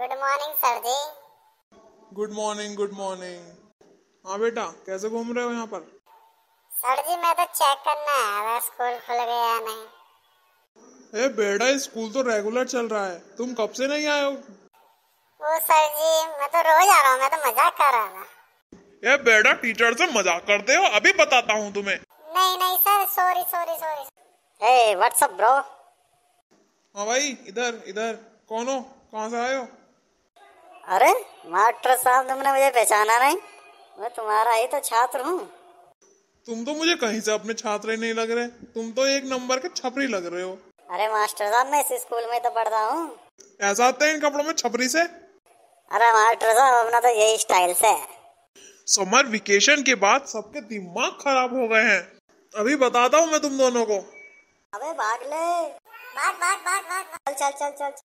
good morning sir ji good morning good morning हाँ बेटा कैसे घूम रहे हो यहाँ पर सर जी मैं तो चेक करना है स्कूल खुल गया या नहीं ए बेटा स्कूल तो रेगुलर चल रहा है तुम कब से नहीं आए हो ओ सर जी मैं तो रोज आ रहा हूँ मैं तो मजाक कर रहा था ए बेटा टीचर से मजाक करते हो अभी बताता हूँ तुम्हें नहीं नहीं सर सॉरी सॉरी सॉरी ए व्हाट्सअप ब्रो हाँ भाई इधर इधर कौन हो कहाँ से आए हो अरे मास्टर साहब तुमने मुझे पहचाना नहीं मैं तुम्हारा ही तो छात्र हूँ तुम तो मुझे कहीं से अपने छात्र ही नहीं लग रहे तुम तो एक नंबर के छपरी लग रहे हो अरे मास्टर साहब मैं इस स्कूल में तो पढ़ता हूँ ऐसा आते हैं इन कपड़ों में छपरी से अरे मास्टर साहब अपना तो यही स्टाइल से समर वेकेशन के बाद सबके दिमाग खराब हो गए हैं अभी बताता हूँ मैं तुम दोनों को अबे भाग ले भाग भाग भाग भाग चल चल चल चल